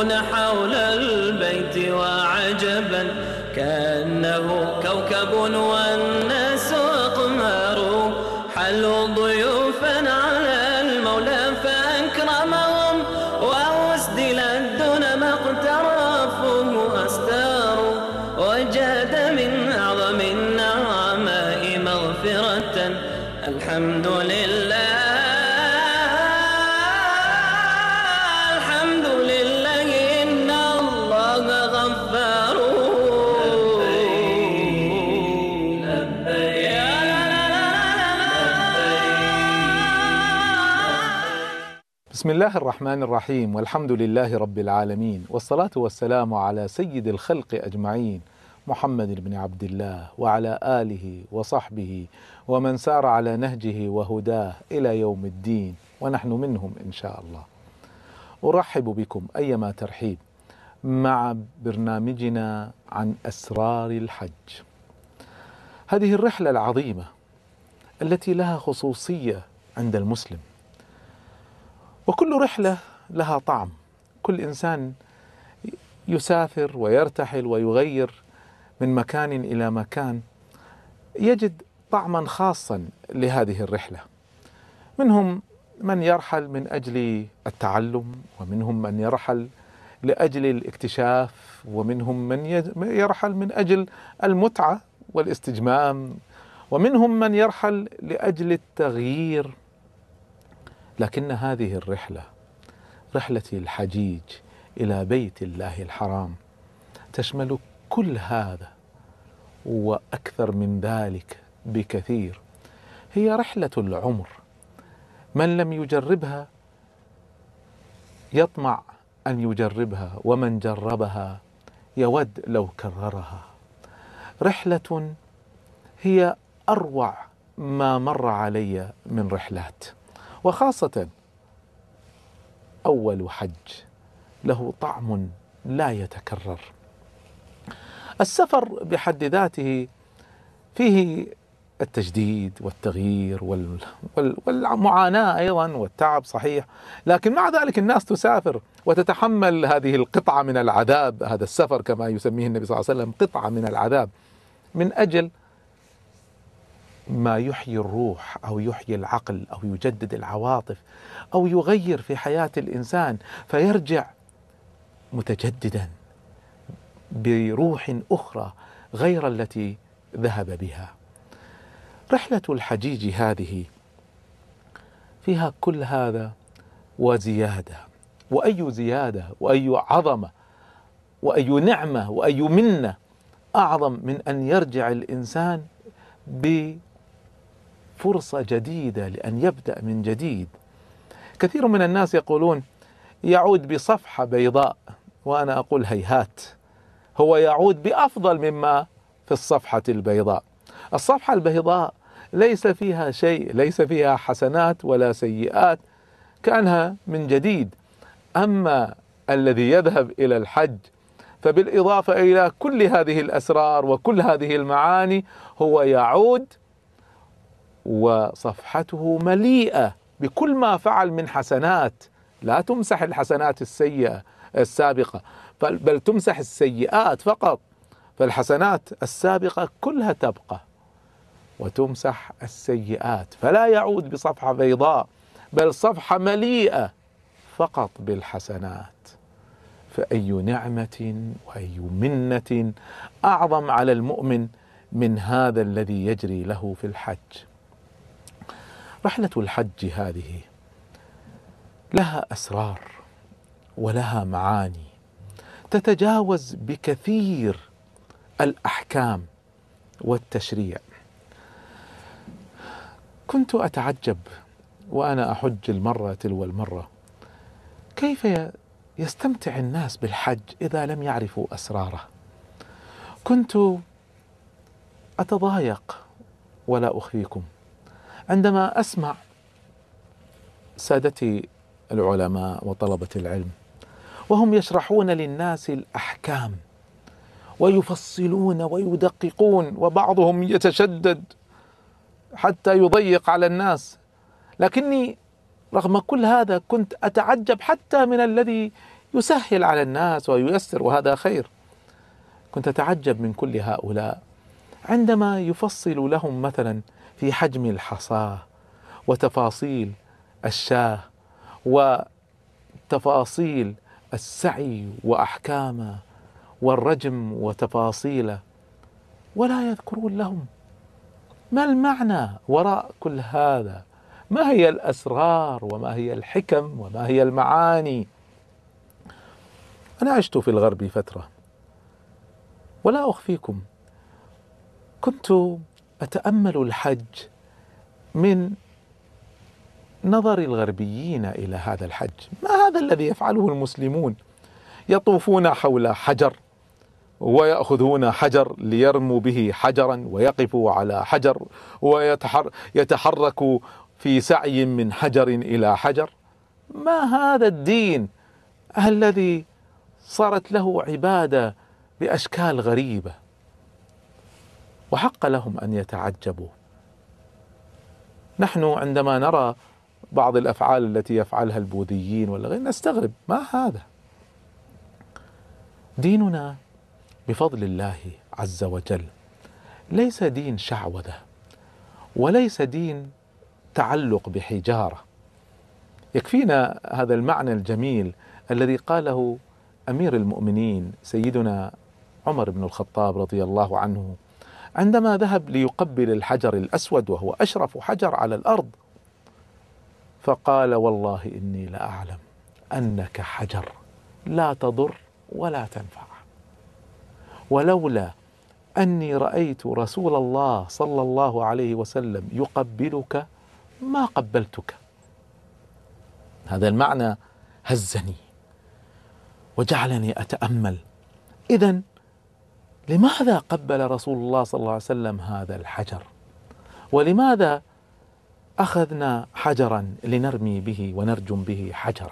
يطوفون حول البيت وعجبا كأنه كوكب والناس أقمار حلوى بسم الله الرحمن الرحيم والحمد لله رب العالمين والصلاة والسلام على سيد الخلق أجمعين محمد بن عبد الله وعلى آله وصحبه ومن سار على نهجه وهداه إلى يوم الدين ونحن منهم إن شاء الله أرحب بكم أيما ترحيب مع برنامجنا عن أسرار الحج هذه الرحلة العظيمة التي لها خصوصية عند المسلم وكل رحلة لها طعم كل إنسان يسافر ويرتحل ويغير من مكان إلى مكان يجد طعما خاصا لهذه الرحلة منهم من يرحل من أجل التعلم ومنهم من يرحل لأجل الاكتشاف ومنهم من يرحل من أجل المتعة والاستجمام ومنهم من يرحل لأجل التغيير لكن هذه الرحلة رحلة الحجيج إلى بيت الله الحرام تشمل كل هذا وأكثر من ذلك بكثير هي رحلة العمر من لم يجربها يطمع أن يجربها ومن جربها يود لو كررها رحلة هي أروع ما مر علي من رحلات وخاصة أول حج له طعم لا يتكرر السفر بحد ذاته فيه التجديد والتغيير والمعاناة أيضا والتعب صحيح لكن مع ذلك الناس تسافر وتتحمل هذه القطعة من العذاب هذا السفر كما يسميه النبي صلى الله عليه وسلم قطعة من العذاب من أجل ما يحيي الروح او يحيي العقل او يجدد العواطف او يغير في حياه الانسان فيرجع متجددا بروح اخرى غير التي ذهب بها. رحله الحجيج هذه فيها كل هذا وزياده واي زياده واي عظمه واي نعمه واي منه اعظم من ان يرجع الانسان ب فرصة جديدة لأن يبدأ من جديد كثير من الناس يقولون يعود بصفحة بيضاء وأنا أقول هيهات هو يعود بأفضل مما في الصفحة البيضاء الصفحة البيضاء ليس فيها شيء ليس فيها حسنات ولا سيئات كانها من جديد اما الذي يذهب الى الحج فبالاضافه الى كل هذه الاسرار وكل هذه المعاني هو يعود وصفحته مليئه بكل ما فعل من حسنات لا تمسح الحسنات السيئه السابقه بل تمسح السيئات فقط فالحسنات السابقه كلها تبقى وتمسح السيئات فلا يعود بصفحه بيضاء بل صفحه مليئه فقط بالحسنات فاي نعمه واي منه اعظم على المؤمن من هذا الذي يجري له في الحج رحلة الحج هذه لها أسرار ولها معاني تتجاوز بكثير الأحكام والتشريع كنت أتعجب وأنا أحج المرة تلو المرة كيف يستمتع الناس بالحج إذا لم يعرفوا أسراره كنت أتضايق ولا أخفيكم عندما اسمع سادتي العلماء وطلبه العلم وهم يشرحون للناس الاحكام ويفصلون ويدققون وبعضهم يتشدد حتى يضيق على الناس لكني رغم كل هذا كنت اتعجب حتى من الذي يسهل على الناس وييسر وهذا خير كنت اتعجب من كل هؤلاء عندما يفصل لهم مثلا في حجم الحصاه وتفاصيل الشاه وتفاصيل السعي واحكامه والرجم وتفاصيله ولا يذكرون لهم ما المعنى وراء كل هذا ما هي الاسرار وما هي الحكم وما هي المعاني انا عشت في الغرب فتره ولا اخفيكم كنت أتأمل الحج من نظر الغربيين إلى هذا الحج ما هذا الذي يفعله المسلمون يطوفون حول حجر ويأخذون حجر ليرموا به حجرا ويقفوا على حجر ويتحركوا في سعي من حجر إلى حجر ما هذا الدين الذي صارت له عباده باشكال غريبه وحق لهم ان يتعجبوا نحن عندما نرى بعض الافعال التي يفعلها البوذيين ولا غير نستغرب ما هذا ديننا بفضل الله عز وجل ليس دين شعوذه وليس دين تعلق بحجاره يكفينا هذا المعنى الجميل الذي قاله امير المؤمنين سيدنا عمر بن الخطاب رضي الله عنه عندما ذهب ليقبل الحجر الأسود وهو أشرف حجر على الأرض فقال والله إني لأعلم أنك حجر لا تضر ولا تنفع ولولا أني رأيت رسول الله صلى الله عليه وسلم يقبلك ما قبلتك هذا المعنى هزني وجعلني أتأمل إذا لماذا قبل رسول الله صلى الله عليه وسلم هذا الحجر ولماذا اخذنا حجرا لنرمي به ونرجم به حجرا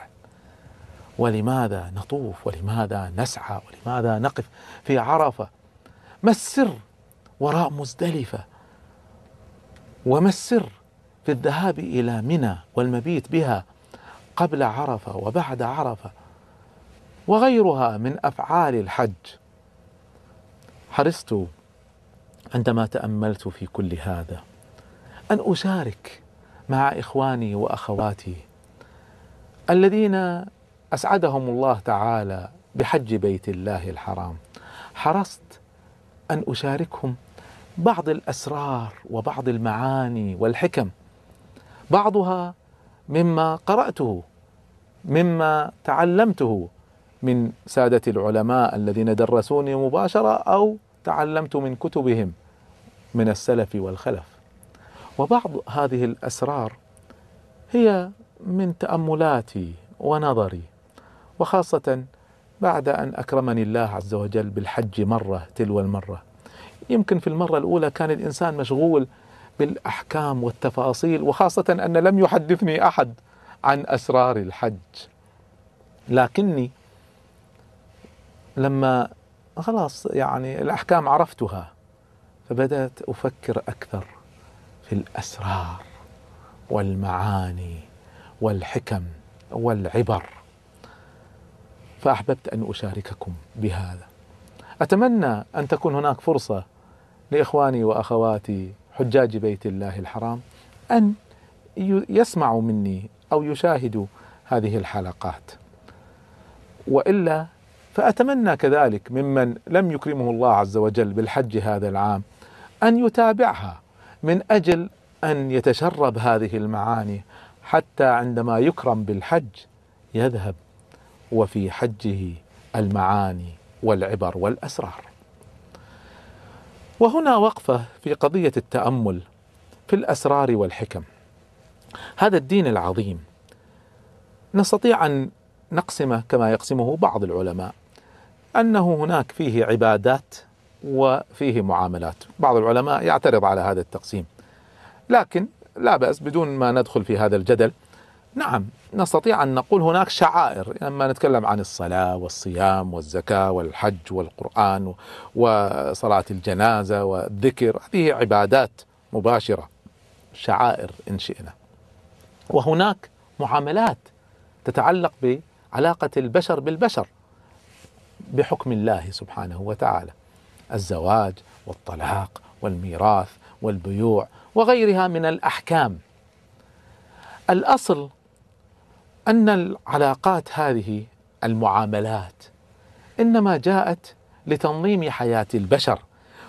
ولماذا نطوف ولماذا نسعى ولماذا نقف في عرفه ما السر وراء مزدلفه وما السر في الذهاب الى منى والمبيت بها قبل عرفه وبعد عرفه وغيرها من افعال الحج حرصت عندما تاملت في كل هذا ان اشارك مع اخواني واخواتي الذين اسعدهم الله تعالى بحج بيت الله الحرام حرصت ان اشاركهم بعض الاسرار وبعض المعاني والحكم بعضها مما قراته مما تعلمته من ساده العلماء الذين درسوني مباشره او تعلمت من كتبهم من السلف والخلف وبعض هذه الاسرار هي من تاملاتي ونظري وخاصه بعد ان اكرمني الله عز وجل بالحج مره تلو المره يمكن في المره الاولى كان الانسان مشغول بالاحكام والتفاصيل وخاصه ان لم يحدثني احد عن اسرار الحج لكني لما خلاص يعني الأحكام عرفتها فبدأت أفكر أكثر في الأسرار والمعاني والحكم والعبر فأحببت أن أشارككم بهذا أتمنى أن تكون هناك فرصة لإخواني وأخواتي حجاج بيت الله الحرام أن يسمعوا مني أو يشاهدوا هذه الحلقات وإلا فأتمنى كذلك ممن لم يكرمه الله عز وجل بالحج هذا العام أن يتابعها من أجل أن يتشرب هذه المعاني حتى عندما يكرم بالحج يذهب وفي حجه المعاني والعبر والأسرار وهنا وقفة في قضية التأمل في الأسرار والحكم هذا الدين العظيم نستطيع أن نقسمه كما يقسمه بعض العلماء انه هناك فيه عبادات وفيه معاملات، بعض العلماء يعترض على هذا التقسيم. لكن لا بأس بدون ما ندخل في هذا الجدل نعم نستطيع أن نقول هناك شعائر لما نتكلم عن الصلاة والصيام والزكاة والحج والقرآن وصلاة الجنازة والذكر هذه عبادات مباشرة شعائر إن شئنا وهناك معاملات تتعلق بعلاقة البشر بالبشر بحكم الله سبحانه وتعالى الزواج والطلاق والميراث والبيوع وغيرها من الاحكام الاصل ان العلاقات هذه المعاملات انما جاءت لتنظيم حياه البشر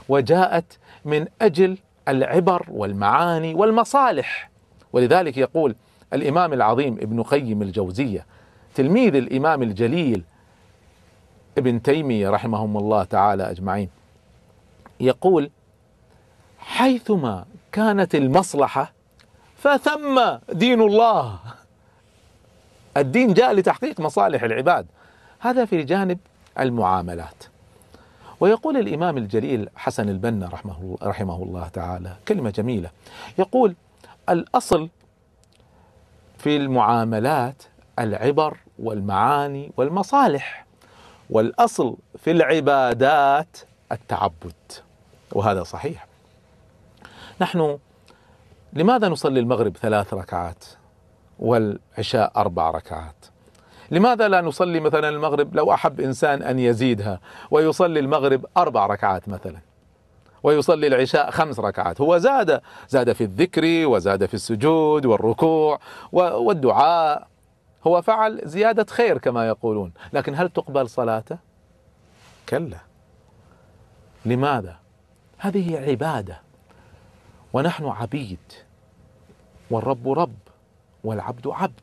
وجاءت من اجل العبر والمعاني والمصالح ولذلك يقول الامام العظيم ابن قيم الجوزيه تلميذ الامام الجليل ابن تيمية رحمهم الله تعالى أجمعين يقول حيثما كانت المصلحة فثم دين الله الدين جاء لتحقيق مصالح العباد هذا في جانب المعاملات ويقول الإمام الجليل حسن البنا رحمه, رحمه الله تعالى كلمة جميلة يقول الأصل في المعاملات العبر والمعاني والمصالح والاصل في العبادات التعبد وهذا صحيح نحن لماذا نصلي المغرب ثلاث ركعات والعشاء اربع ركعات لماذا لا نصلي مثلا المغرب لو احب انسان ان يزيدها ويصلي المغرب اربع ركعات مثلا ويصلي العشاء خمس ركعات هو زاد زاد في الذكر وزاد في السجود والركوع والدعاء هو فعل زيادة خير كما يقولون لكن هل تقبل صلاته؟ كلا لماذا؟ هذه عبادة ونحن عبيد والرب رب والعبد عبد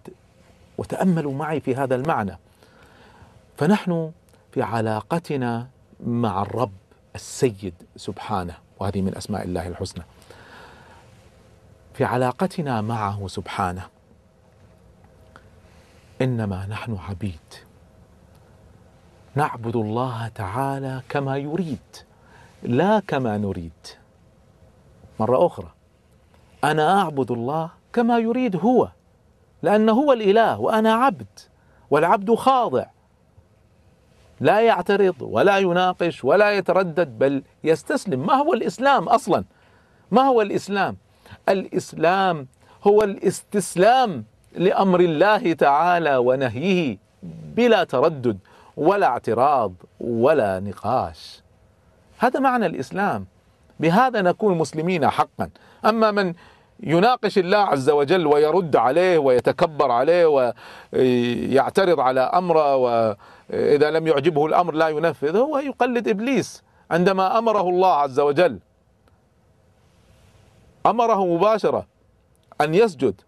وتأملوا معي في هذا المعنى فنحن في علاقتنا مع الرب السيد سبحانه وهذه من أسماء الله الحسنى في علاقتنا معه سبحانه انما نحن عبيد نعبد الله تعالى كما يريد لا كما نريد مره اخرى انا اعبد الله كما يريد هو لانه هو الاله وانا عبد والعبد خاضع لا يعترض ولا يناقش ولا يتردد بل يستسلم ما هو الاسلام اصلا ما هو الاسلام الاسلام هو الاستسلام لأمر الله تعالى ونهيه بلا تردد ولا اعتراض ولا نقاش هذا معنى الإسلام بهذا نكون مسلمين حقا أما من يناقش الله عز وجل ويرد عليه ويتكبر عليه ويعترض على أمره وإذا لم يعجبه الأمر لا ينفذ هو يقلد إبليس عندما أمره الله عز وجل أمره مباشرة أن يسجد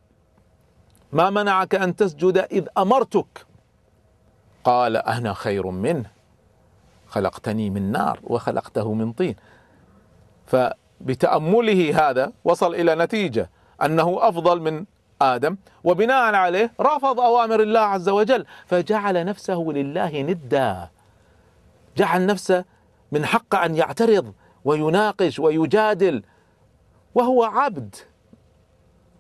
ما منعك أن تسجد إذ أمرتك قال أنا خير منه خلقتني من نار وخلقته من طين فبتأمله هذا وصل إلى نتيجة أنه أفضل من آدم وبناء عليه رفض أوامر الله عز وجل فجعل نفسه لله ندا جعل نفسه من حق أن يعترض ويناقش ويجادل وهو عبد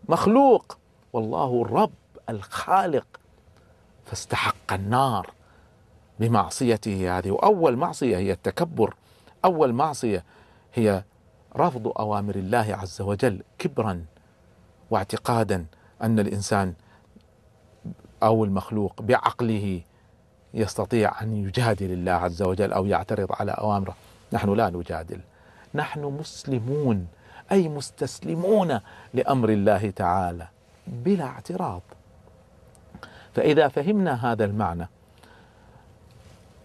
مخلوق والله الرب الخالق فاستحق النار بمعصيته هذه واول معصيه هي التكبر اول معصيه هي رفض اوامر الله عز وجل كبرا واعتقادا ان الانسان او المخلوق بعقله يستطيع ان يجادل الله عز وجل او يعترض على اوامره نحن لا نجادل نحن مسلمون اي مستسلمون لامر الله تعالى بلا اعتراض فإذا فهمنا هذا المعنى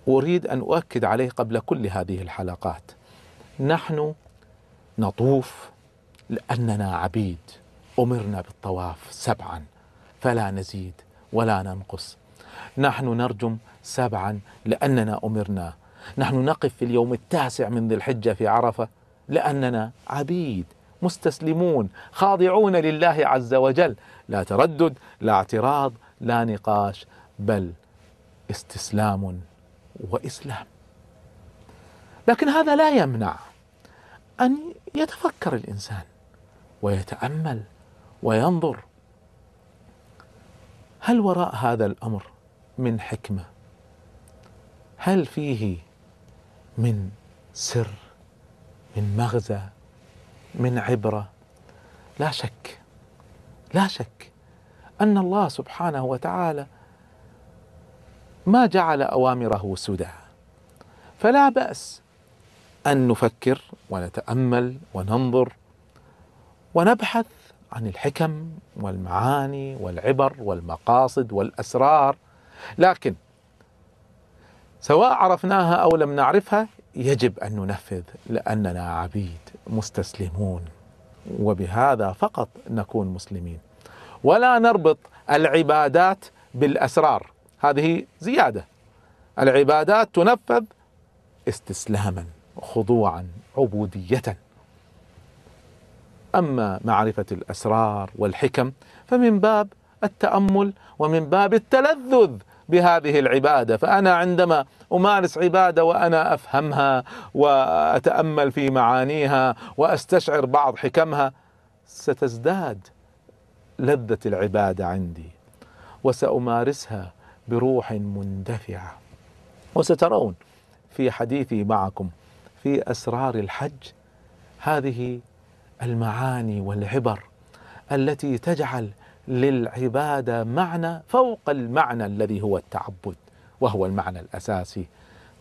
أريد أن أؤكد عليه قبل كل هذه الحلقات نحن نطوف لأننا عبيد أمرنا بالطواف سبعا فلا نزيد ولا ننقص نحن نرجم سبعا لأننا أمرنا نحن نقف في اليوم التاسع من ذي الحجة في عرفة لأننا عبيد مستسلمون خاضعون لله عز وجل لا تردد لا اعتراض لا نقاش بل استسلام واسلام لكن هذا لا يمنع ان يتفكر الانسان ويتامل وينظر هل وراء هذا الامر من حكمه هل فيه من سر من مغزى من عبره لا شك لا شك ان الله سبحانه وتعالى ما جعل اوامره سدى فلا باس ان نفكر ونتامل وننظر ونبحث عن الحكم والمعاني والعبر والمقاصد والاسرار لكن سواء عرفناها او لم نعرفها يجب ان ننفذ لاننا عبيد مستسلمون وبهذا فقط نكون مسلمين ولا نربط العبادات بالاسرار هذه زياده العبادات تنفذ استسلاما خضوعا عبوديه اما معرفه الاسرار والحكم فمن باب التامل ومن باب التلذذ بهذه العباده، فانا عندما امارس عباده وانا افهمها واتامل في معانيها واستشعر بعض حكمها ستزداد لذه العباده عندي وسامارسها بروح مندفعه وسترون في حديثي معكم في اسرار الحج هذه المعاني والعبر التي تجعل للعبادة معنى فوق المعنى الذي هو التعبد وهو المعنى الأساسي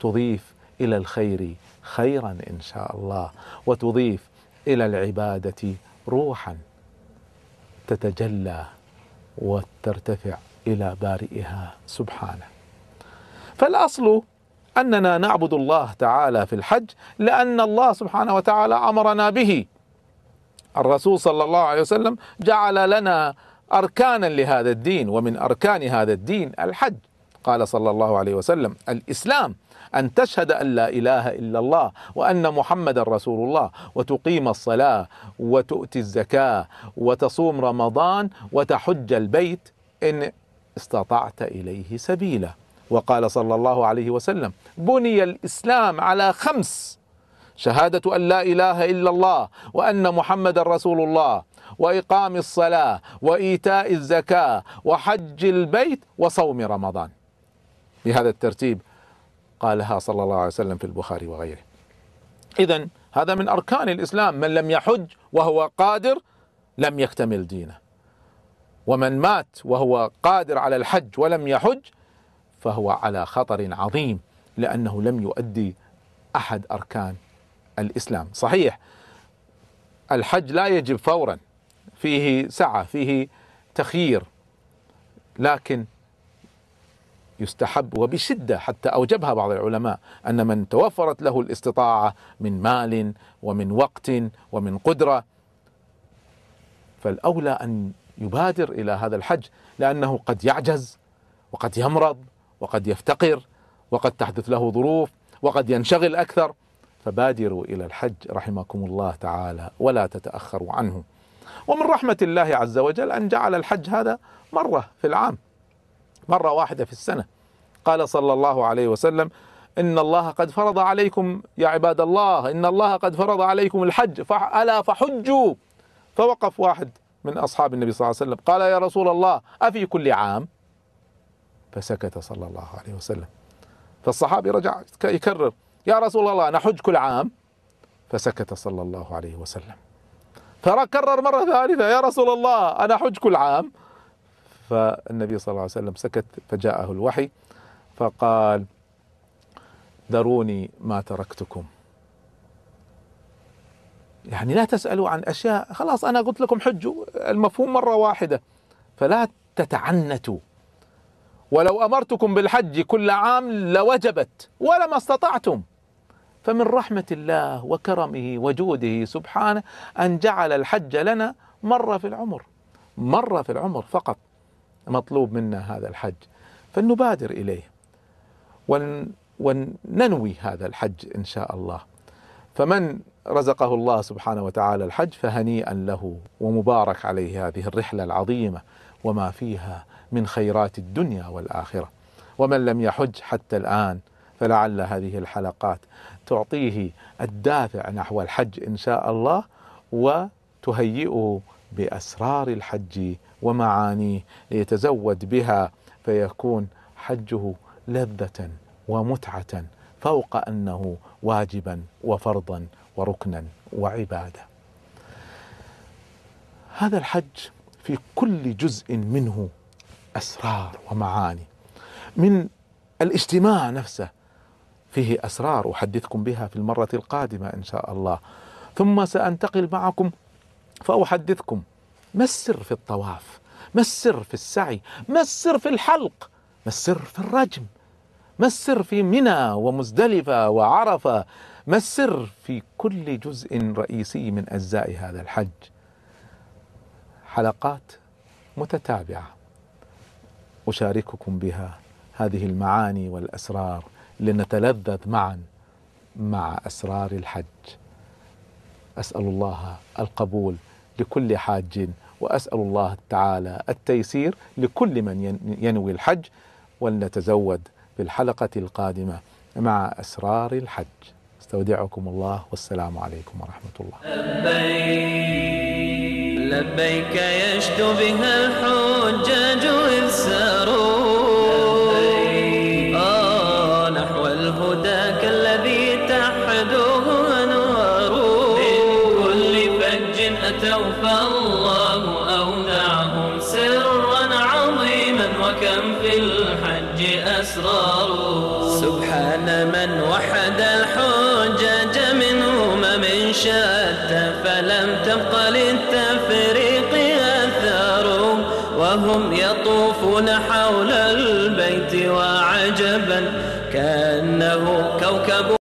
تضيف إلى الخير خيرا إن شاء الله وتضيف إلى العبادة روحا تتجلى وترتفع إلى بارئها سبحانه فالأصل أننا نعبد الله تعالى في الحج لأن الله سبحانه وتعالى أمرنا به الرسول صلى الله عليه وسلم جعل لنا أركانا لهذا الدين ومن أركان هذا الدين الحج قال صلى الله عليه وسلم الإسلام أن تشهد أن لا إله إلا الله وأن محمدا رسول الله وتقيم الصلاة وتؤتي الزكاة وتصوم رمضان وتحج البيت إن استطعت إليه سبيلا وقال صلى الله عليه وسلم بني الإسلام على خمس شهادة أن لا إله إلا الله وأن محمدا رسول الله وإقام الصلاة وإيتاء الزكاة وحج البيت وصوم رمضان بهذا الترتيب قالها صلى الله عليه وسلم في البخاري وغيره إذا هذا من أركان الإسلام من لم يحج وهو قادر لم يكتمل دينه ومن مات وهو قادر على الحج ولم يحج فهو على خطر عظيم لأنه لم يؤدي أحد أركان الإسلام صحيح الحج لا يجب فورا فيه سعة فيه تخيير لكن يستحب وبشدة حتى أوجبها بعض العلماء أن من توفرت له الاستطاعة من مال ومن وقت ومن قدرة فالأولى أن يبادر إلى هذا الحج لأنه قد يعجز وقد يمرض وقد يفتقر وقد تحدث له ظروف وقد ينشغل أكثر فبادروا إلى الحج رحمكم الله تعالى ولا تتأخروا عنه ومن رحمة الله عز وجل أن جعل الحج هذا مرة في العام مرة واحدة في السنة قال صلى الله عليه وسلم إن الله قد فرض عليكم يا عباد الله إن الله قد فرض عليكم الحج ألا فحجوا فوقف واحد من أصحاب النبي صلى الله عليه وسلم قال يا رسول الله أفي كل عام فسكت صلى الله عليه وسلم فالصحابي رجع يكرر يا رسول الله نحج كل عام فسكت صلى الله عليه وسلم فكرر مرة ثالثة يا رسول الله أنا حج كل عام فالنبي صلى الله عليه وسلم سكت فجاءه الوحي فقال ذروني ما تركتكم يعني لا تسألوا عن أشياء خلاص أنا قلت لكم حجوا المفهوم مرة واحدة فلا تتعنتوا ولو أمرتكم بالحج كل عام لوجبت ولما استطعتم فمن رحمة الله وكرمه وجوده سبحانه أن جعل الحج لنا مرة في العمر مرة في العمر فقط مطلوب منا هذا الحج فلنبادر إليه وننوي هذا الحج إن شاء الله فمن رزقه الله سبحانه وتعالى الحج فهنيئا له ومبارك عليه هذه الرحلة العظيمة وما فيها من خيرات الدنيا والآخرة ومن لم يحج حتى الآن فلعل هذه الحلقات تعطيه الدافع نحو الحج ان شاء الله وتهيئه باسرار الحج ومعانيه ليتزود بها فيكون حجه لذه ومتعه فوق انه واجبا وفرضا وركنا وعباده. هذا الحج في كل جزء منه اسرار ومعاني من الاجتماع نفسه فيه أسرار أحدثكم بها في المرة القادمة إن شاء الله ثم سأنتقل معكم فأحدثكم ما السر في الطواف ما السر في السعي ما السر في الحلق ما السر في الرجم ما السر في منى ومزدلفة وعرفة ما السر في كل جزء رئيسي من أجزاء هذا الحج حلقات متتابعة أشارككم بها هذه المعاني والأسرار لنتلذذ معا مع اسرار الحج اسال الله القبول لكل حاج واسال الله تعالى التيسير لكل من ينوي الحج ولنتزود في الحلقه القادمه مع اسرار الحج استودعكم الله والسلام عليكم ورحمه الله لبيك لبيك يشدو بها الحجه إنه كوكب